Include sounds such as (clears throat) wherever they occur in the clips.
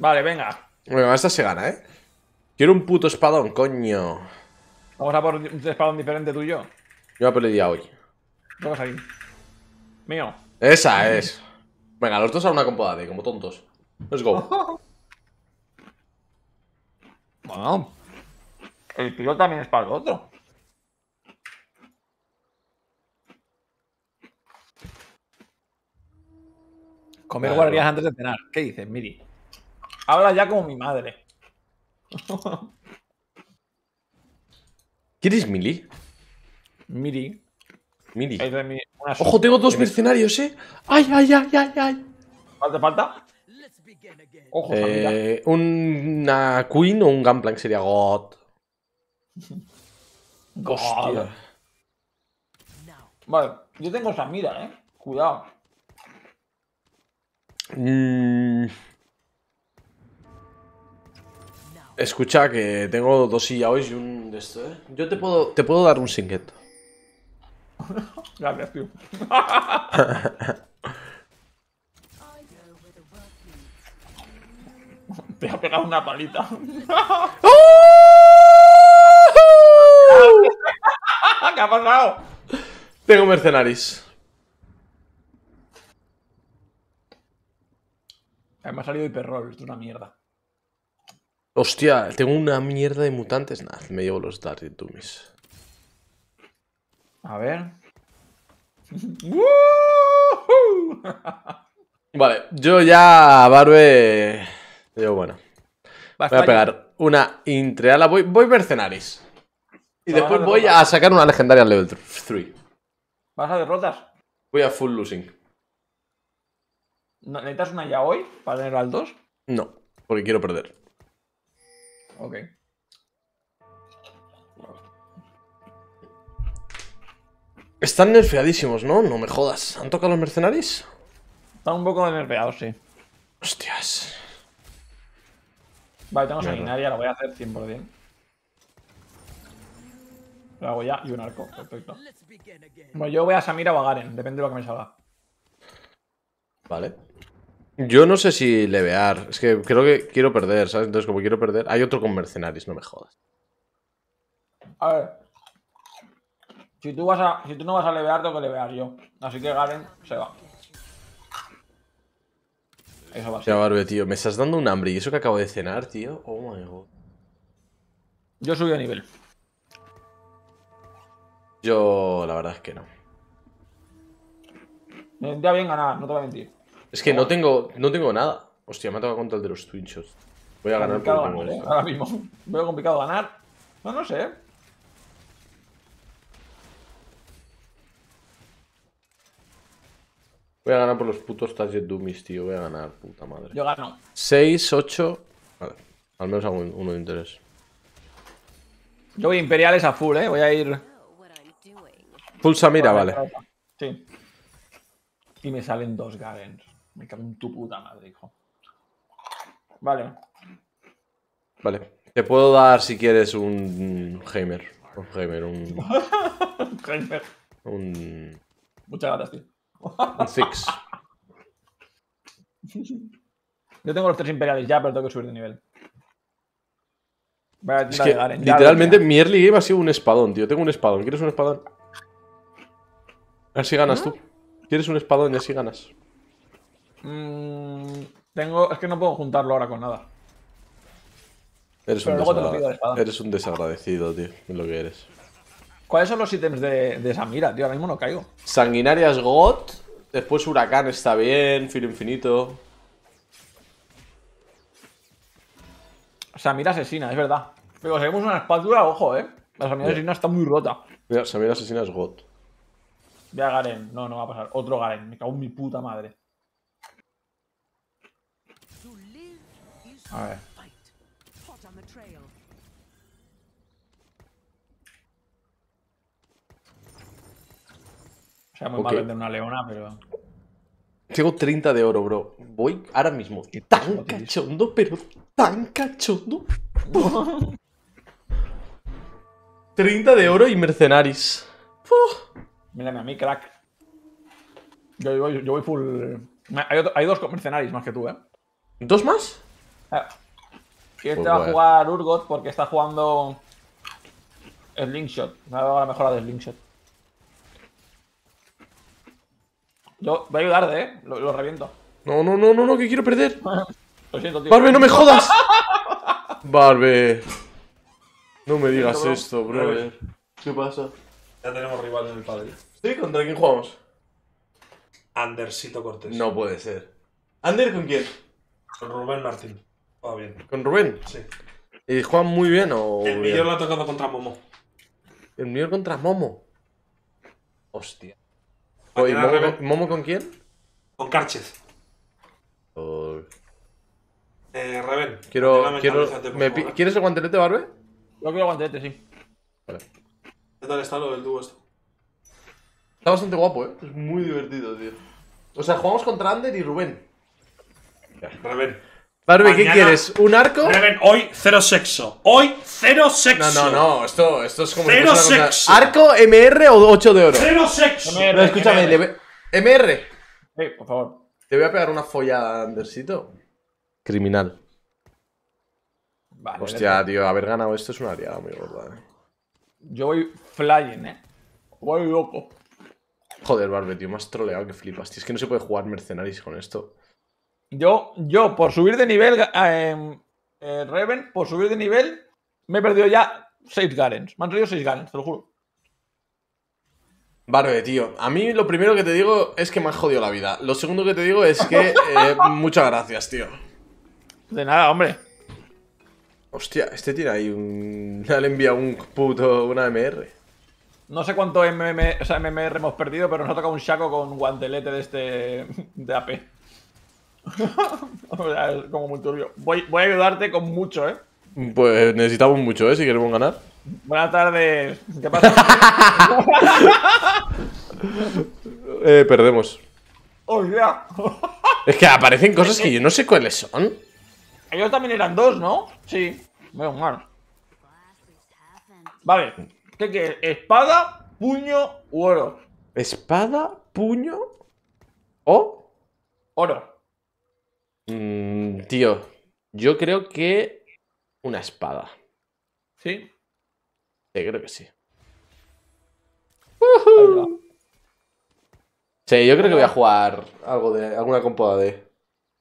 Vale, venga. Bueno, esta se gana, ¿eh? Quiero un puto espadón, coño. Vamos a por un espadón diferente tuyo. yo. Yo la pelearía hoy. Vamos aquí. Mío. Esa es. Venga, los dos a una compadre, como tontos. Let's go. (laughs) bueno. El piloto también es para el otro. Comer claro. guardias antes de cenar. ¿Qué dices, Miri? Habla ya como mi madre. ¿Quieres Mili? Mili. Mili. Ojo, tengo dos mercenarios, eh. Ay, ay, ay, ay, ay. ¿Falta, falta? Ojo, eh, una Queen o un Gunplank sería God. God. Vale, yo tengo esa mira, eh. Cuidado. Mmm... Escucha, que tengo dos sillas y un de esto, ¿eh? Yo te puedo, te puedo dar un singlet. (laughs) Gracias, tío. (laughs) te ha pegado una palita. (laughs) ¿Qué ha pasado? Tengo mercenaris. Me ha salido hiperroll, esto es una mierda. Hostia, tengo una mierda de mutantes. Nada, me llevo los Dark Dummies. A ver. (laughs) (laughs) vale, yo ya, Barbe. Yo, bueno. Voy a pegar una Intreala. Voy, voy Mercenaris. Y después voy a sacar una legendaria al level 3. ¿Vas a derrotas? Voy a full losing. ¿Necesitas una ya hoy para tener al 2? No, porque quiero perder. Ok. Están nerfeadísimos, ¿no? No me jodas. ¿Han tocado los mercenarios? Están un poco nerfeados, sí. Hostias. Vale, tengo sanguinaria, Lo voy a hacer 100%. Lo hago ya y un arco, perfecto. Bueno, yo voy a Samira o a Garen, depende de lo que me salga. Vale. Yo no sé si levear. Es que creo que quiero perder, ¿sabes? Entonces, como quiero perder, hay otro con mercenarios, no me jodas. A ver. Si tú, no vas a levear, tengo que levear yo. Así que Garen se va. Eso va a ser. Ya, Barbe, tío, me estás dando un hambre. ¿Y eso que acabo de cenar, tío? Oh my god. Yo subí a nivel. Yo, la verdad es que no. Me sentía bien ganar, no te voy a mentir. Es que no tengo, no tengo nada. Hostia, me ha tocado contra el de los Twinchos. Voy a ganar por ganar, ¿eh? Ahora ¿eh? mismo. Veo complicado ganar. No, no sé. ¿eh? Voy a ganar por los putos Target Dummies, tío. Voy a ganar, puta madre. Yo gano. 6, 8. Vale. Al menos hago uno de interés. Yo voy Imperiales a full, eh. Voy a ir. Full Samira, vale. Sí. Y me salen dos garen. Me cago en tu puta madre, hijo. Vale. Vale. Te puedo dar, si quieres, un Heimer. Un Heimer, un... (laughs) Heimer. Un... Muchas gracias, tío. un Six. (laughs) Yo tengo los tres imperiales ya, pero tengo que subir de nivel. Vale, es que, literalmente mi early game ha sido un espadón, tío. Tengo un espadón. ¿Quieres un espadón? Así ganas tú. ¿Quieres un espadón y así ganas? Mm, tengo. Es que no puedo juntarlo ahora con nada. Eres, un, desagradecido, tío. lo que eres. ¿Cuáles son los ítems de, de Samira, tío? Ahora mismo no caigo. Sanguinarias God. Después Huracán está bien. Filo Infinito. Samira Asesina, es verdad. Pero tenemos una espátula, ojo, eh. La Samira Asesina está muy rota. Mira, Samira Asesina es God. Ve a Garen. No, no va a pasar. Otro Garen. Me cago en mi puta madre. A ver. O sea, muy mal vender una leona, pero. Tengo 30 de oro, bro. Voy ahora mismo. Tan cachondo, pero tan cachondo. 30 (laughs) de oro y mercenaris. Mírame a mí, crack. Yo, voy full. Eh, hay, dos mercenaris más que tú, ¿eh? ¿Dos más? Y este pues va a jugar Urgot porque está jugando Slingshot. Me ha dado la mejora de Slingshot. Yo voy a ayudar eh. Lo, reviento. No, no, no, no, no, que quiero perder. lo siento, tío. Barbe, no me jodas. (laughs) Barbe. No me digas esto, bro. ¿Qué pasa? Ya tenemos rival en el padre. ¿Sí? ¿Contra quién jugamos? Andersito Cortés. No puede ser. ¿Ander con quién? Con Rubén Martín bien. ¿Con Rubén? Sí. ¿Y Juan muy bien o.? El mío lo ha tocado contra Momo. ¿El mío contra Momo? Hostia. Oye, Momo, con, quién? Con Carches. Por... Eh, Quiero. quiero me ¿Quieres el guantelete, Barbe? Yo quiero el guantelete, sí. Vale. ¿Qué tal está lo del dúo esto? Está bastante guapo, eh. Es muy divertido, tío. O sea, jugamos contra Ander y Rubén. Reven. Barbie, ¿qué quieres? ¿Un arco? hoy cero sexo. Hoy cero sexo. No, no, no. Esto, esto es como. Cero sexo. ¿Arco, MR o 8 de oro? Cero sexo. escúchame, MR. por favor. Te voy a pegar una follada, Andersito. Criminal. Vale, Hostia, tío, haber ganado esto es una aliada muy gorda, eh. Yo voy flying, eh. Voy loco. Joder, Barbe, tío, más troleado que flipas. Tío, es que no se puede jugar mercenaries con esto. Yo, yo por subir de nivel, ah, Reven, por subir de nivel, me he perdido ya 6 Garens. Me han perdido 6 Garens, te lo juro. Barbe, tío, a mí lo primero que te digo es que me has jodido la vida. Lo segundo que te digo es que eh, (laughs) muchas gracias, tío. De nada, hombre. Hostia, este tira ahí un... (laughs) Le envía un puto... una MR. No sé cuánto MMR hemos perdido, pero nos ha tocado un Shaco con guantelete de este... de AP. (laughs) como muy turbio. Voy, a ayudarte con mucho, ¿eh? Pues necesitamos mucho, ¿eh? Si queremos ganar. Buenas tardes. ¿Qué pasa? (laughs) eh, perdemos. es que aparecen cosas que eh, eh. yo no sé cuáles son. Ellos también eran dos, ¿no? Sí. Veo mal. Vale. ¿Qué quieres? ¿Espada, puño u oro? ¿Espada, puño o? Oro. Mm, tío, yo creo que una espada. ¿Sí? Sí, creo que sí. Sí, yo creo que voy a jugar algo de alguna compo de.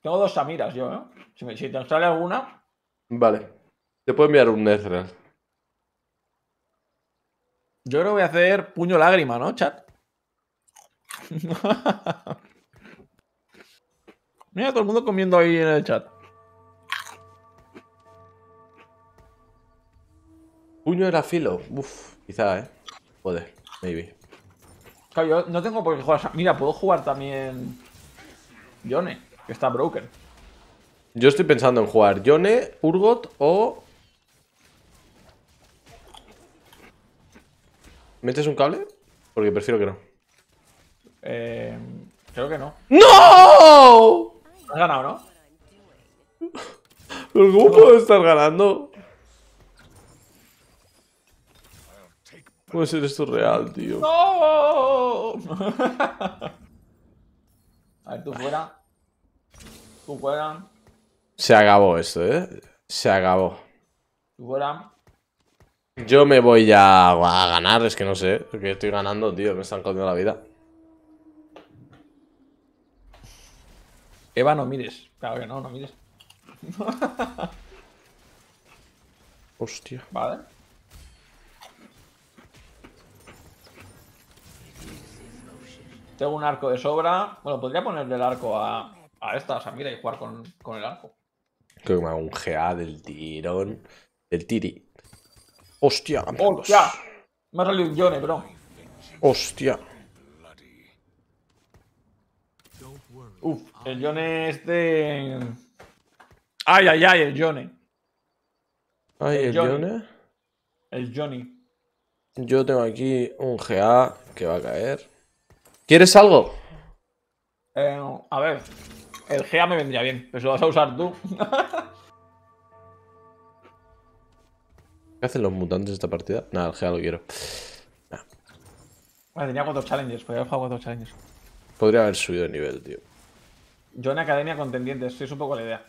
Tengo dos Samiras yo, ¿eh? Si, te sale alguna. Vale. Te puedo enviar un Nether. Yo creo que voy a hacer puño lágrima, ¿no, chat? (laughs) Mira, todo el mundo comiendo ahí en el chat. Puño era filo. Uf, quizá, eh. Joder, maybe. Claro, yo no tengo por qué jugar. Mira, puedo jugar también. Yone, que está broken. Yo estoy pensando en jugar Yone, Urgot o. ¿Metes un cable? Porque prefiero que no. Eh, creo que no. ¡No! Has ganado, ¿no? (laughs) ¿Pero ¿Cómo puedo estar ganando? ¿Cómo ser esto real, tío? ¡No! (laughs) A ver, tú fuera. Tú fuera. Se acabó esto, ¿eh? Se acabó. Tú fuera. Yo me voy a, a ganar, es que no sé. Porque estoy ganando, tío. Me están cogiendo la vida. Eva, no mires. Claro que no, no mires. (laughs) Hostia. Vale. Tengo un arco de sobra. Bueno, podría ponerle el arco a, a esta, o sea, mira, y jugar con, con el arco. Creo que me hago un GA del tirón. Del tiri. Hostia, ¡Hostia! Me ha salido un Yone, bro. Hostia. Uf, ah. el Yone este. Ay, ay, ay, el Yone. Ay, el, El Johnny. Yo tengo aquí un GA que va a caer. ¿Quieres algo? Eh, a ver. El GA me vendría bien, pero se lo vas a usar tú. ¿Qué hacen los mutantes esta partida? Nada, el GA lo quiero. tenía cuatro challenges podría haber jugado cuatro Podría haber subido de nivel, tío. Yo en academia contendientes, sí es un poco la idea.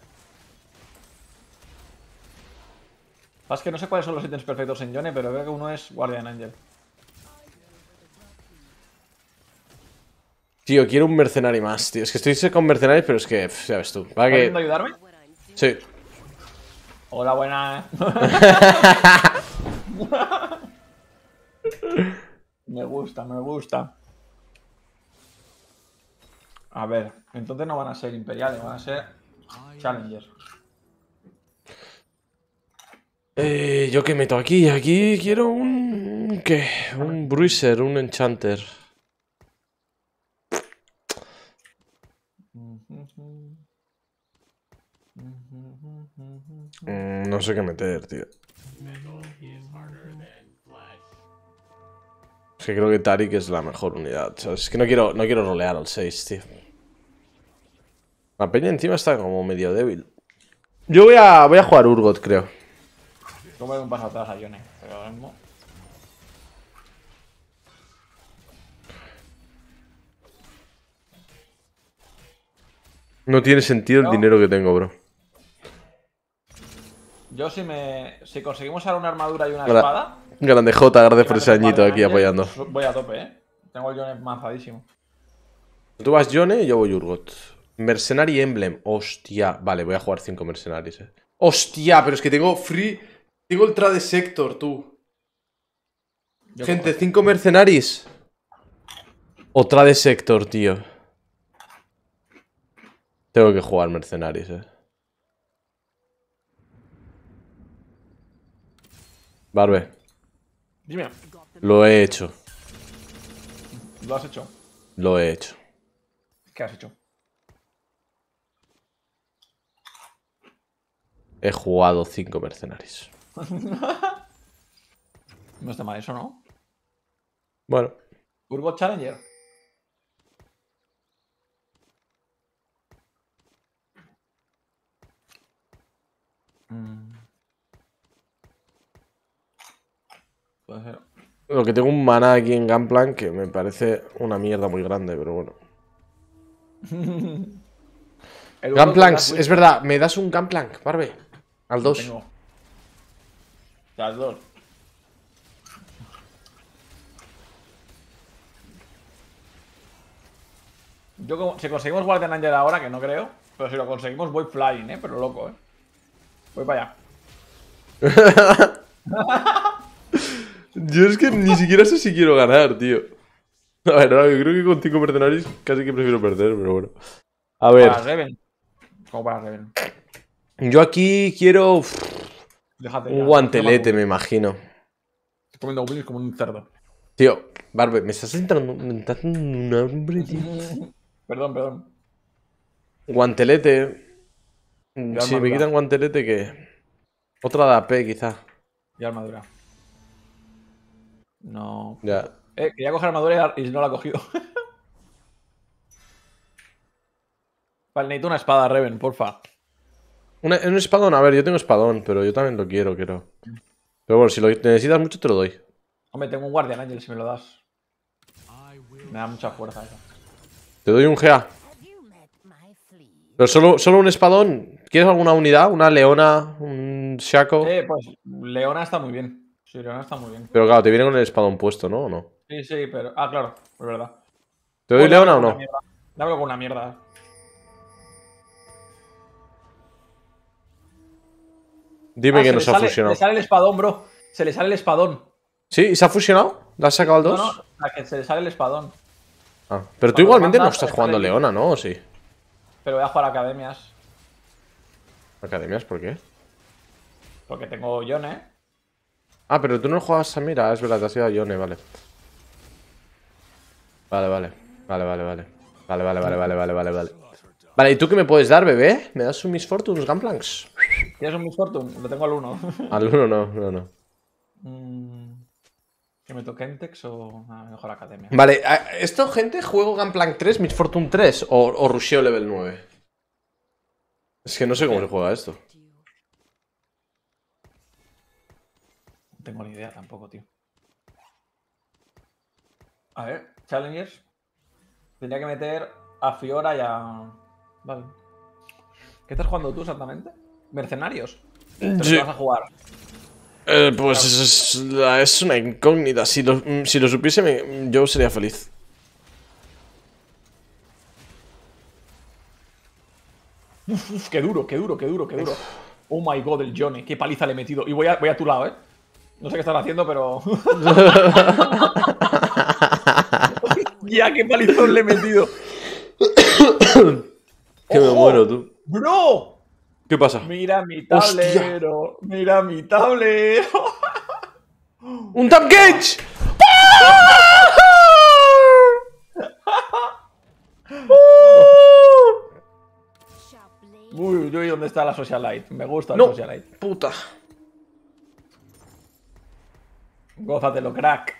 Es que no sé cuáles son los ítems perfectos en Jone, pero veo que uno es Guardian Angel. Tío, quiero un mercenario más, tío. Es que estoy con mercenarios, pero es que, sabes ya ves tú. ¿Estás ayudarme? Sí. Hola, buena. (laughs) (laughs) me gusta, me gusta. A ver, entonces no van a ser imperiales, van a ser Challenger. Eh, ¿Yo qué meto aquí? Aquí quiero un... ¿Qué? Un Bruiser, un Enchanter. Mm, no sé qué meter, tío. Es que creo que Tarik es la mejor unidad. Es que no quiero, no quiero rolear al 6, tío. La peña encima está como medio débil. Yo voy a, voy a jugar Urgot, creo. Yo voy un paso atrás a Yone, pero ahora mismo... No tiene sentido el dinero que tengo, bro. Yo si me. Si conseguimos ahora una armadura y una espada. Grande J, gracias por ese añito aquí apoyando. Voy a tope, eh. Tengo el Yone manzadísimo. Tú vas Yone y yo voy Urgot. Mercenary Emblem. Hostia. Vale, voy a jugar 5 mercenarios, eh. Hostia, pero es que tengo free... Tengo el de sector, tú. Gente, 5 este. mercenaries. Otra de sector, tío. Tengo que jugar mercenarios, eh. Barbe. Dime. Lo he hecho. ¿Lo has hecho? Lo he hecho. ¿Qué has hecho? He jugado cinco mercenarios. (laughs) no está mal eso, ¿no? Bueno. Urbo Challenger. Mm. Puede ser. Lo que tengo un mana aquí en Gunplan que me parece una mierda muy grande, pero bueno. (laughs) Gunplanks, es verdad, me das un Gunplank, Barbe? Al 2. Al 2. Yo como, si conseguimos Guardian Angel ahora, que no creo, pero si lo conseguimos voy flying, ¿eh? Pero loco, ¿eh? Voy para allá. (laughs) yo es que ni siquiera sé si quiero ganar, tío. A ver, yo creo que con 5 mercenarios casi que prefiero perder, pero bueno. A ver. para Reven. Como para Reven. Yo aquí quiero Déjate, un guantelete, me imagino. Estoy comiendo Willis como un cerdo. Tío, Barbe, me estás entrando, un hambre, tío. (laughs) perdón, perdón. Guantelete. Si me quitan guantelete, ¿qué? Otra de AP, quizá. Y armadura. No. Ya. Eh, quería coger armadura y no la ha cogido. (laughs) vale, necesito una espada, Reven, porfa. Una, un espadón, a ver, yo tengo espadón, pero yo también lo quiero, quiero. Pero bueno, si lo necesitas mucho te lo doy. Hombre, tengo un guardián ángel si me lo das. Me da mucha fuerza eso. Te doy un GA. Pero solo, solo un espadón. ¿Quieres alguna unidad? ¿Una leona? ¿Un shaco? Eh, pues leona está muy bien. Sí, leona está muy bien. Pero claro, te viene con el espadón puesto, ¿no? ¿O no? Sí, sí, pero... Ah, claro, es verdad. ¿Te doy leona o no? Dámelo con una mierda. Dime ah, que no se, ha fusionado. Se le sale el espadón, bro. Se le sale el espadón. ¿Sí? ¿Y se ha fusionado? ¿La has sacado al 2? No, no, la que se le sale el espadón. Ah, pero tú igualmente no estás jugando Leona, ¿no? ¿O sí? Pero voy a jugar a Academias. ¿Academias por qué? Porque tengo Yone. ¿eh? Ah, pero tú no juegas a Mira, es verdad, te has ido a Yone, vale. Vale, vale. Vale, vale, vale. Vale, vale, vale, vale, vale, vale, vale. ¿y tú qué me puedes dar, bebé? ¿Me das un Miss unos Gunplanks? ¿Tienes un Misfortune? Lo tengo al 1. (laughs) Al 1 no, no, no. Mm, ¿Que me toque Entex o ah, mejor Academia? Vale, ah, ¿esto, gente, juego Gunplank 3, Misfortune 3 o, o Rusheo Level 9? Es que no sé cómo se juega esto. No tengo ni idea tampoco, tío. A ver, Challengers. Tendría que meter a Fiora y a... Vale. ¿Qué estás jugando tú exactamente? mercenarios. Entonces vas a jugar. Eh, pues es, una incógnita. Si lo, supiese, yo sería feliz. Uf, qué duro, qué duro, qué duro, qué duro. Oh my god, el Johnny, qué paliza le he metido. Y voy a, voy a tu lado, ¿eh? No sé qué estás haciendo, pero. (laughs) ya, qué palizón le he metido. que me ¡Oh! muero, tú. ¡Bro! ¿Qué pasa? Mira mi tablero, mira mi tablero. ¡Un tap gauge! Uy, uy, ¿dónde está la socialite? Me gusta la socialite. Puta. Gózatelo, crack.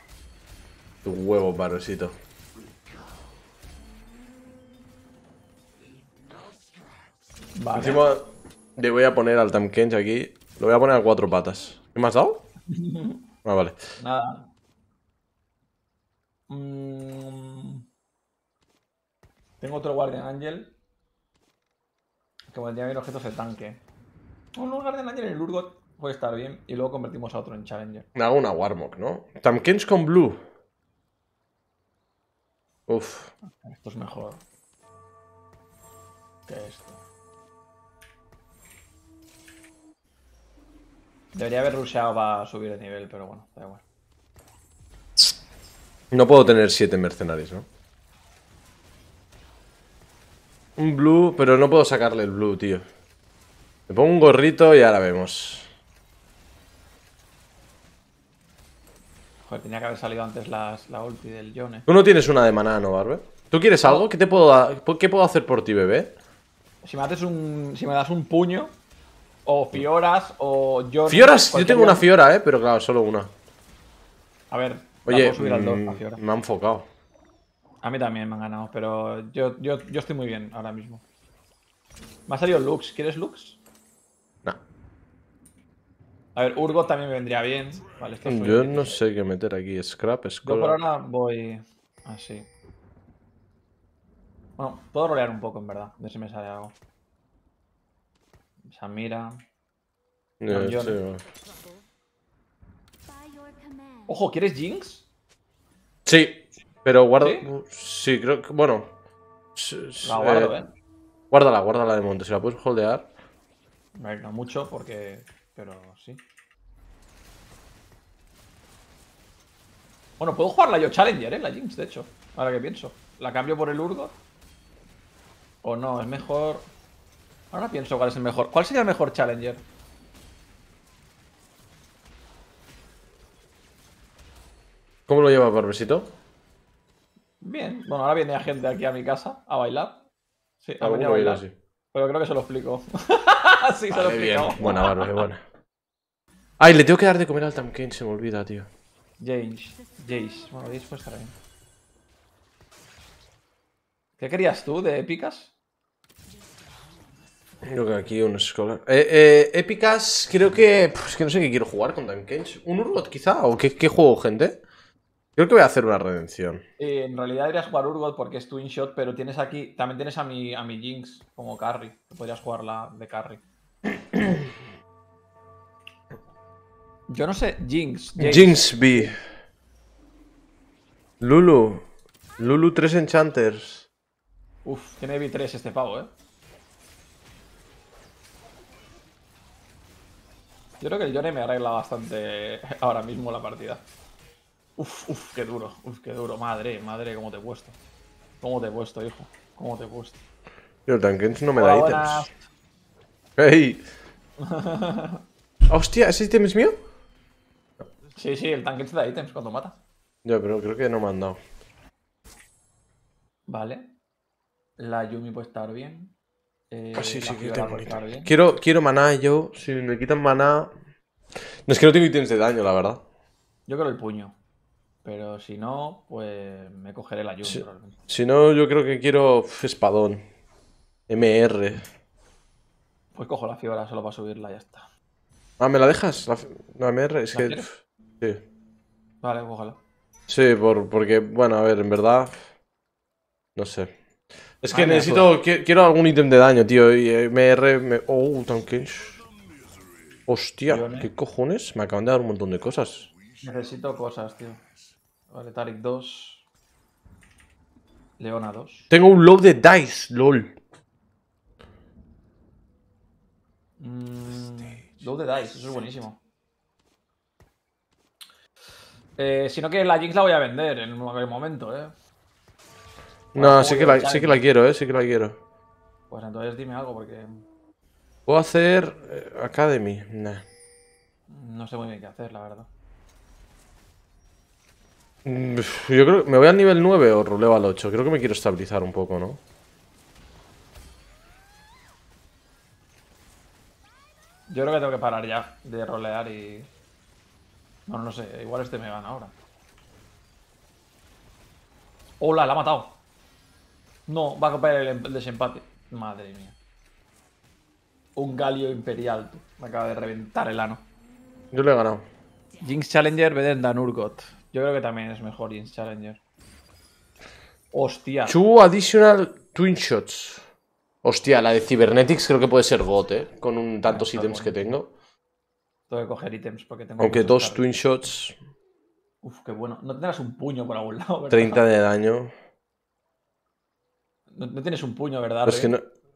Tu huevo, parosito. Vale. Le voy a poner al Tamkench aquí. Lo voy a poner a cuatro patas. ¿Qué me has dado? Ah, vale. Nada. Mm. Tengo otro Guardian Angel. Que bueno, el objetos de tanque. Un Guardian Angel en el Urgot puede estar bien. Y luego convertimos a otro en Challenger. Hago una Warmog, ¿no? Tamkench con Blue. Uf. Esto es mejor. Que esto. Debería haber rusheado para subir de nivel, pero bueno, da igual. No puedo tener 7 mercenarios, ¿no? Un blue, pero no puedo sacarle el blue, tío. Me pongo un gorrito y ahora vemos. Joder, tenía que haber salido antes la ulti del Jones. Tú no tienes una de maná, ¿no, Barbe? ¿Tú quieres algo? ¿Qué, te puedo, ¿qué puedo hacer por ti, bebé? Si me, un, si me das un puño, o Fioras o yo Fioras, yo tengo una Fiora, eh, pero claro, solo una. A ver, puedo subir al 2 mm, a Me han enfocado. A mí también me han ganado, pero yo, estoy muy bien ahora mismo. Me ha salido Lux, ¿quieres Lux? No. A ver, Urgo también me vendría bien. Vale, esto yo no sé qué meter aquí, Scrap, Scrap. Yo por ahora voy así. Bueno, puedo rolear un poco, en verdad, de si me sale algo. Samira. Eh, no, Ojo, ¿quieres Jinx? Sí, pero guardo... ¿Sí? creo que. Bueno. La guardo, eh, eh, Guárdala, guárdala de monte. Si la puedes holdear. no mucho, porque. Pero sí. Bueno, puedo jugarla yo Challenger, ¿eh? La Jinx, de hecho. Ahora que pienso. ¿La cambio por el Urgo? ¿O no? Es mejor... Ahora pienso cuál es el mejor. ¿Cuál sería el mejor challenger? ¿Cómo lo lleva Barbesito? Bien. Bueno, ahora viene gente aquí a mi casa a bailar. Sí, a, bailar. sí. Pero creo que se lo explico. (laughs) sí, se lo explico. Buena, Barbe, buena. Ay, le tengo que dar de comer al Tam se me olvida, tío. James, James. Bueno, James puede estar bien. ¿Qué querías tú de épicas? Creo que aquí un escolar. Eh, eh, épicas, creo que. pues que no sé qué quiero jugar con Dan ¿Un Urgot quizá? ¿O qué, juego, gente? Creo que voy a hacer una redención. Eh, en realidad a jugar Urgot porque es twin shot, pero tienes aquí. También tienes a mi, a mi Jinx como carry. Podrías jugar la de carry. (clears throat) Yo no sé. Jinx. Jinx B. Lulu. Lulu 3 Enchanters. Uf, tiene B3 este pavo, eh. Yo creo que el Yone me arregla bastante (laughs) ahora mismo la partida. Uf, uf, qué duro, uf, qué duro. Madre, madre, cómo te he puesto. Cómo te he puesto, hijo. Cómo te he puesto. El Tankens no me da ítems. ¡Ey! (laughs) ¡Hostia! ¿Ese ítem es mío? Sí, sí, el Tankens da ítems cuando mata. Yo, pero creo que no me han dado. Vale. La Yumi puede estar bien. Ah, sí, eh, sí, Quiero, quiero maná yo. Si me quitan maná. No es que no tengo ítems de daño, la verdad. Yo creo el puño. Pero si no, pues me cogeré la ayuda. Si, no, yo creo que quiero espadón. MR. Pues cojo la fibra solo para subirla, y ya está. Ah, ¿me la dejas? La, MR, es que. Sí. Vale, ojalá. Sí, por, porque, bueno, a ver, en verdad. No sé. Es que necesito. Pues. quiero algún ítem de daño, tío. Y eh, me, Oh, tanque. Hostia, ¿qué cojones? Me acaban de dar un montón de cosas. Necesito cosas, tío. Vale, Tarik 2. Leona 2. Tengo un load de dice, lol. Mm, load de dice, eso es buenísimo. Eh, si no quieres la Jinx la voy a vender en un momento, eh. No, sí que, la, quiero, eh, sí que la quiero. Pues entonces dime algo, porque... Puedo hacer eh, Academy. No sé muy bien qué hacer, la verdad. Mm, yo creo que me voy al nivel 9 o roleo al 8. Creo que me quiero estabilizar un poco, ¿no? Yo creo que tengo que parar ya de rolear y... No, no sé, igual este me gana ahora. ¡Hola! ¡La ha matado! No, va a copiar em-, el, desempate. Madre mía. Un Galio Imperial, Me acaba de reventar el ano. Yo le he ganado. Jinx Challenger, Vedenda, Danurgot. Yo creo que también es mejor Jinx Challenger. Hostia. Two additional twin shots. Hostia, la de Cybernetics creo que puede ser gote, ¿eh? Con tantos ítems que tengo. Tengo que coger ítems porque tengo... Aunque dos twin shots... Uf, qué bueno. No tendrás un puño por algún lado, ¿verdad? 30 de daño. No, tienes un puño, ¿verdad?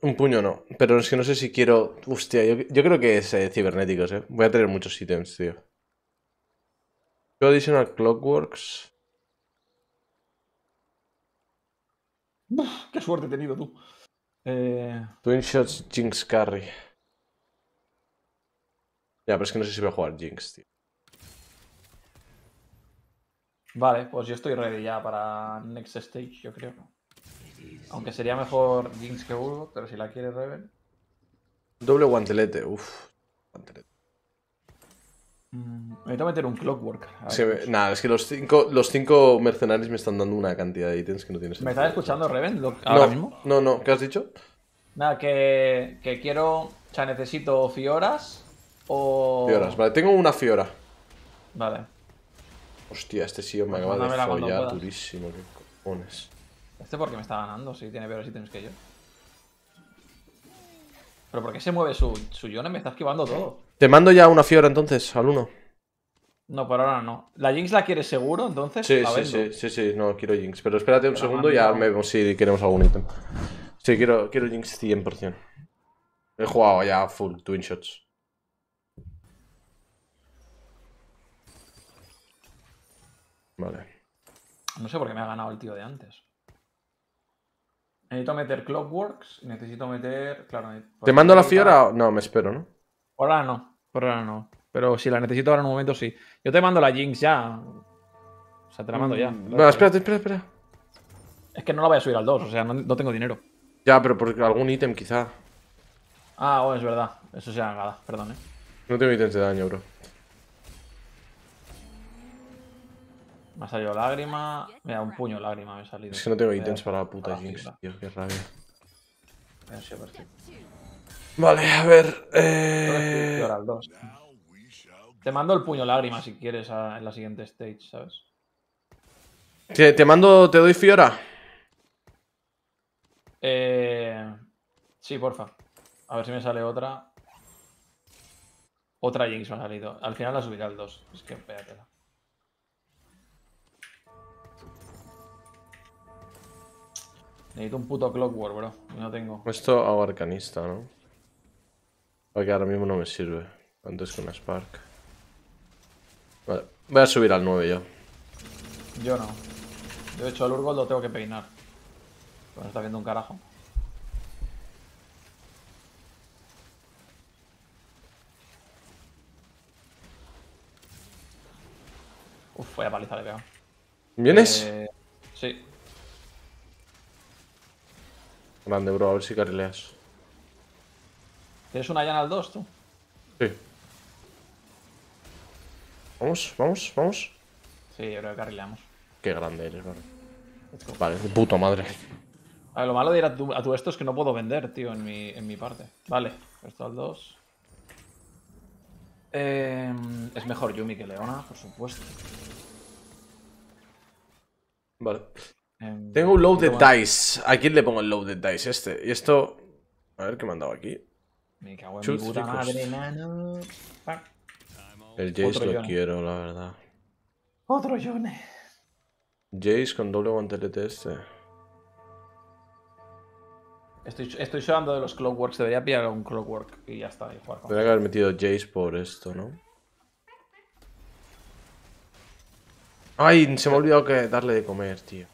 un puño no, pero es que no sé si quiero... Hostia, yo, creo que es eh, cibernéticos, ¿eh? Voy a tener muchos ítems, tío. Additional Clockworks. ¡Qué suerte he tenido tú! Twinshots, eh, Twin Jinx Carry. Ya, pero es que no sé si voy a jugar Jinx, tío. Vale, pues yo estoy ready ya para Next Stage, yo creo. Aunque sería mejor Jinx que Urgot, pero si la quiere Reven. Doble guantelete, uff. Guantelete. Mm, me necesito meter un clockwork. Nada, es que los cinco, mercenarios me están dando una cantidad de ítems que no tienes. ¿Me estás escuchando, Reven? ¿Ahora no, mismo? No, no, ¿qué has dicho? Nada, que, quiero. O sea, necesito Fioras o. Fioras, vale, tengo una Fiora. Vale. Hostia, este sí me acaba de follar durísimo, qué cojones. Este porque me está ganando, si tiene peores ítems que yo. Pero ¿por qué se mueve su, su Yone? Me está esquivando todo. Te mando ya una Fiora entonces, al uno. No, por ahora no. ¿La Jinx la quieres seguro, entonces? Sí, sí, sí, sí, sí, no, quiero Jinx. Pero espérate un segundo y ya vemos si queremos algún ítem. Sí, quiero, quiero Jinx 100%. He jugado ya full, twin shots. Vale. No sé por qué me ha ganado el tío de antes. Necesito meter Clockworks necesito meter. Claro, ¿Te mando la fiora? No, me espero, ¿no? Por ahora no, por ahora no. Pero si la necesito ahora en un momento, sí. Yo te mando la Jinx ya. O sea, te la mando ya. Mm. Bueno, espérate, espera, espera. Es que no la voy a subir al 2, o sea, no, tengo dinero. Ya, pero por algún ítem quizá. Ah, bueno, es verdad. Eso ha nada, perdón, eh. No tengo ítems de daño, bro. Me ha salido lágrima. Mira, un puño lágrima me ha salido. Es que no tengo ítems para la puta Jinx, tío, qué rabia. Vale, a ver. Eh, te mando el puño lágrima si quieres en la siguiente stage, ¿sabes? Te, mando, te doy Fiora. Eh... Sí, porfa. A ver si me sale otra. Otra Jinx me ha salido. Al final la subirá al 2. Es que pégatela. Necesito un puto clockwork, bro. no tengo. Pues esto hago arcanista, ¿no? Porque ahora mismo no me sirve. Antes que una Spark. Vale. Voy a subir al 9 yo. Yo no. De hecho, el Urgol lo tengo que peinar. Pero está viendo un carajo. Uf, a paliza le pegado. ¿Vienes? Eh, sí. Grande, bro, a ver si carrileas. ¿Tienes una llana al 2, tú? Sí. Vamos, vamos, vamos. Sí, carrileamos. Qué grande eres, bro. Vale, puto puta madre. lo malo de ir a tu, esto es que no puedo vender, tío, en mi, en mi parte. Vale, esto al 2. Em, es mejor Yumi que Leona, por supuesto. Vale. Em, Tengo un load dice. ¿A quién le pongo el load dice este? Y esto. A ver qué me han dado aquí. Me cago El Jace lo quiero, la verdad. Otro Jones. Jace con doble guantelete este. Estoy, estoy llorando de los Clockworks. Debería pillar un Clockwork y ya está. Debería haber metido Jace por esto, ¿no? Ay, se me ha olvidado que darle de comer, tío.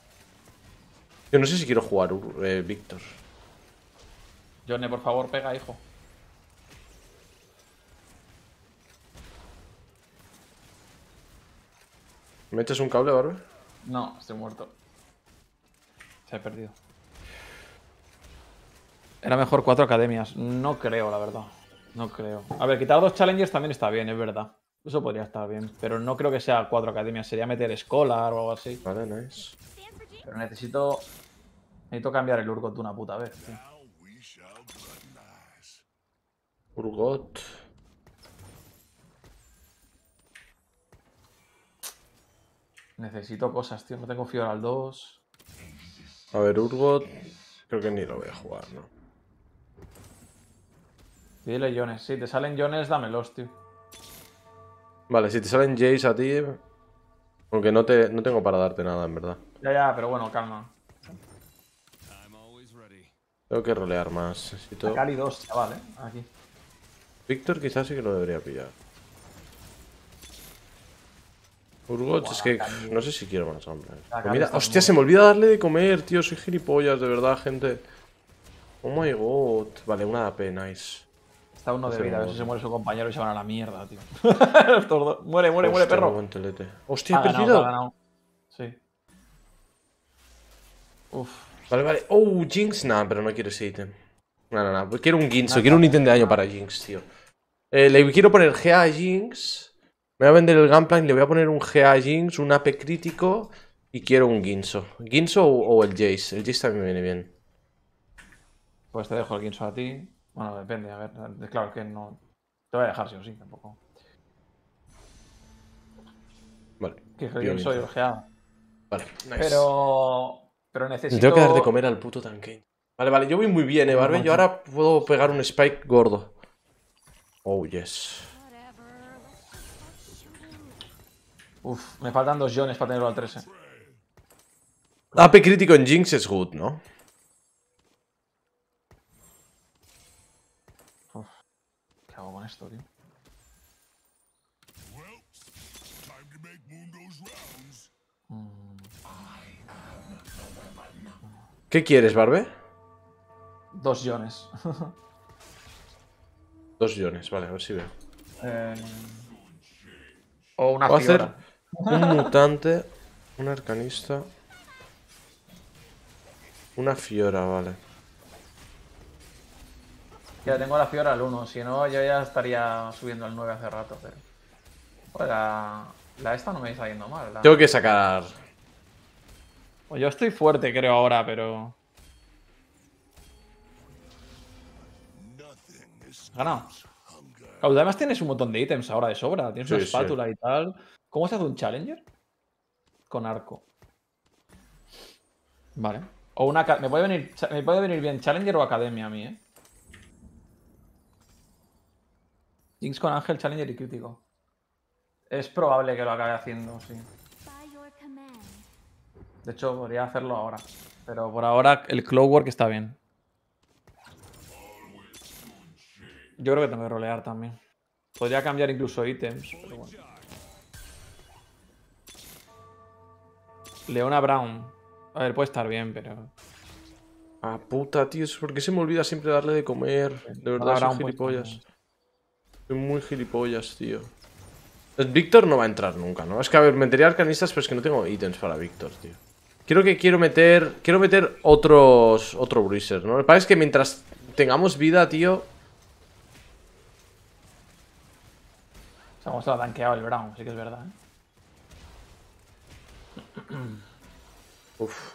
Yo no sé si quiero jugar, Victor eh, Víctor. Johnny, por favor, pega, hijo. ¿Me echas un cable, Barbe? No, estoy muerto. Se ha perdido. Era mejor cuatro academias. No creo, la verdad. No creo. A ver, quitar dos challengers también está bien, es verdad. Eso podría estar bien. Pero no creo que sea cuatro academias. Sería meter Scholar o algo así. Vale, nice. Pero necesito... Necesito cambiar el Urgot una puta vez, tío. Urgot... Necesito cosas, tío. No tengo al 2. A ver, Urgot... Creo que ni lo voy a jugar, ¿no? Dile Jones. Si te salen Jones, dámelos, tío. Vale, si te salen Jace a ti... Aunque no, te, no tengo para darte nada, en verdad. Ya, ya, pero bueno, calma. Tengo que rolear más. Necesito... Cali 2, chaval, eh. Aquí. Víctor quizás sí que lo debería pillar. Urgot, es que no sé si quiero más hombre. Pues Comida... Hostia, se me olvida darle de comer, tío. Soy gilipollas, de verdad, gente. Oh my god. Vale, una de AP, nice. Está uno de vida, a ver si se muere su compañero y se van a la mierda, tío. (laughs) muere, muere, muere, perro. Hostia, he perdido. Sí. Vale, vale. Oh, Jinx. Nah, pero no quiero ese ítem. No, no, no. Quiero un Ginzo. quiero un ítem de daño para Jinx, tío. Eh, le quiero poner GA a Jinx. Me voy a vender el Gunplank. Le voy a poner un GA a Jinx, un AP crítico. Y quiero un Ginzo. ¿Ginzo o, el Jace? El Jace también me viene bien. Pues te dejo el Ginzo a ti. Bueno, depende, a ver. Claro, que no. Te voy a dejar sí o sí, tampoco. Vale. Que el y el GA. Vale, nice. Pero. Pero necesito... Tengo que dar de comer al puto tanque. Vale, vale, yo voy muy bien, eh, Barbe. Yo ahora puedo pegar un spike gordo. Oh, yes. Uf, me faltan dos jones para tenerlo al 13. Eh. AP crítico en Jinx es good, ¿no? Uf, ¿Qué hago con esto, tío? ¿Qué quieres, Barbe? Dos iones. (laughs) Dos iones, vale, a ver si veo. Eh, o una Voy a hacer un (laughs) mutante, un arcanista. Una fiora, vale. Ya tengo la fiora al 1, si no yo ya estaría subiendo al 9 hace rato, pero... la... esta no me está yendo mal. Tengo que sacar pues yo estoy fuerte, creo, ahora, pero... Gana. además tienes un montón de ítems ahora de sobra. Tienes una espátula y tal. ¿Cómo se hace un challenger? Con arco. Vale. O una... Me puede venir, me puede venir bien challenger o academia a mí, ¿eh? Jinx con ángel, challenger y crítico. Es probable que lo acabe haciendo, sí. De hecho, podría hacerlo ahora. Pero por ahora el Clockwork está bien. Yo creo que tengo que rolear también. Podría cambiar incluso ítems, pero bueno. Leona Brown. A ver, puede estar bien, pero... Ah, puta, tío. ¿Por qué se me olvida siempre darle de comer? De verdad, soy gilipollas. Soy muy gilipollas, tío. Víctor no va a entrar nunca, ¿no? Es que, a ver, metería arcanistas, pero es que no tengo ítems para Víctor, tío. Creo que quiero meter. Quiero meter otros. Otro bruiser, ¿no? Me parece que mientras tengamos vida, tío. Se ha mostrado tanqueado el Brown, sí que es verdad, ¿eh? (clears throat) Uf.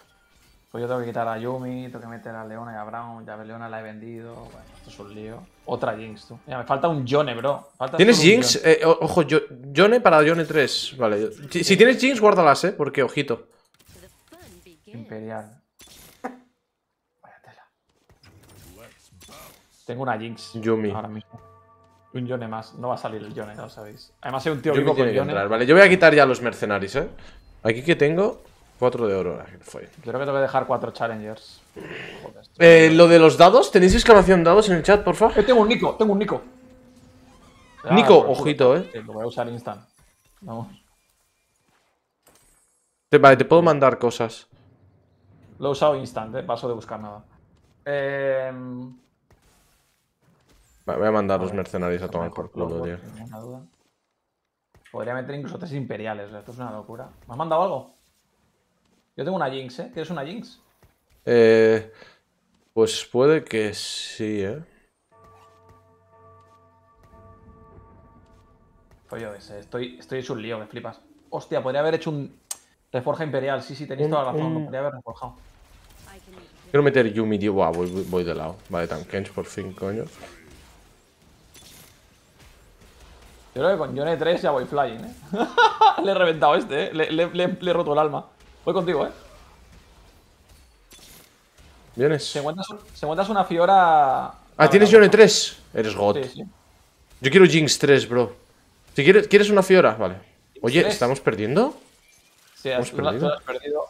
Pues yo tengo que quitar a Yumi, tengo que meter a Leona y a Brown. Ya a Leona la he vendido. Bueno, esto es un lío. Otra Jinx, tú. Mira, me falta un Jone, bro. ¿Tienes Jinx? Eh, ojo, Jone para Jone 3. Vale. si tienes Jinx, guárdalas, eh. Porque, ojito. Imperial. Tengo una Jinx Yumi. ahora mismo. Un Yone más. No va a salir el Yone, lo sabéis. Además hay un tío con Yone. Vale, yo voy a quitar ya los mercenarios, ¿eh? Aquí que tengo Cuatro de oro. Ah, Fue. Creo que tengo que dejar cuatro challengers. eh, lo de los dados, ¿tenéis exclamación dados en el chat, favor. Yo eh, tengo un Nico, tengo un Nico. Ah, Nico, ojito, eh. Lo voy a usar instant. Vamos. Vale, te puedo mandar cosas. Lo he usado instant, eh, paso de buscar nada. Em, voy a mandar los mercenarios a tomar por culo, tío. Podría meter incluso tres imperiales, esto es una locura. ¿Me has mandado algo? Yo tengo una Jinx, ¿eh? ¿Quieres una Jinx? Eh, pues puede que sí, ¿eh? Pues estoy, estoy hecho un lío, me flipas. Hostia, podría haber hecho un, Reforja Imperial, sí, sí, tenéis toda la razón, no podría haber reforjado. Quiero meter Yumi, tío. Ah, voy, de lado. Vale, Tankench por fin, coño Yo creo que con Yone 3 ya voy flying, eh. (laughs) le he reventado este, eh. Le, le, le, he roto el alma. Voy contigo, eh. Vienes. Se encuentras, una Fiora. Ah, ¿tienes Yone 3? Eres God. Yo quiero Jinx 3, bro. Si quieres, ¿Quieres una Fiora? Vale. Oye, ¿estamos perdiendo? Sí, perdido? has perdido.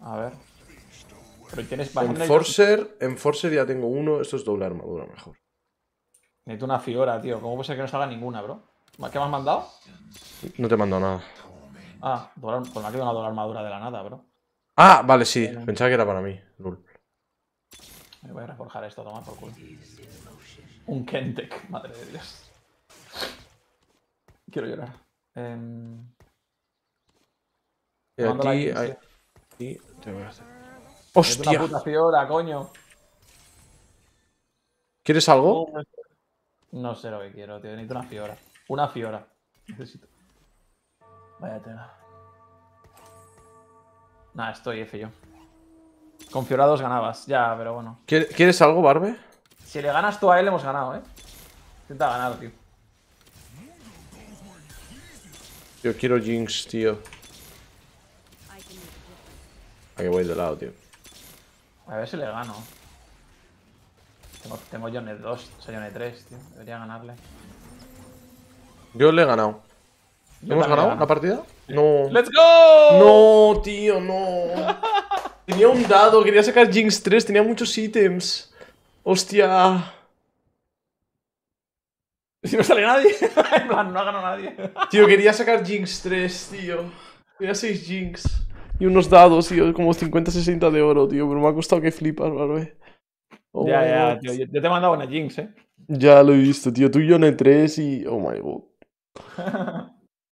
A ver. Pero tienes ya tengo uno. Esto es doble armadura, mejor. Necesito una Fiora, tío. ¿Cómo puede ser que no salga ninguna, bro? ¿Qué me has mandado? No te he mandado nada. Ah, pues me ha quedado una doble armadura de la nada, bro. Ah, vale, sí. Eh, Pensaba que era para mí. Lul. Voy a reforjar esto, toma por culo. Un Kentek, madre de Dios. Quiero llorar. Eh a hacer. ¡Hostia! una puta fiora, coño. ¿Quieres algo? No sé lo que quiero, tío. Necesito una fiora. Una fiora. Necesito. Vaya tela. Nah, estoy F yo. Con fiora 2 ganabas, ya, pero bueno. ¿Quieres algo, Barbe? Si le ganas tú a él, hemos ganado, eh. Intenta ganar, tío. Yo quiero Jinx, tío. A que voy de lado, tío. A ver si le gano. Tengo, tengo Johnny 2, soy Johnny 3, tío. Debería ganarle. Yo le he ganado. ¿Hemos ganado la partida? No. ¡Let's go! No, tío, no. (laughs) tenía un dado, quería sacar Jinx 3, tenía muchos ítems. Hostia. Si no sale nadie. (laughs) en plan, no ha ganado nadie. tío, quería sacar Jinx 3, tío. Quería 6 Jinx y unos dados, tío, como 50, 60 de oro, tío. Pero me ha costado que flipas, Barbe. Oh ya, ya, tío. Yo, te he mandado una Jinx, eh. Ya lo he visto, tío. Tú y yo en el 3 y. Oh my god. (laughs)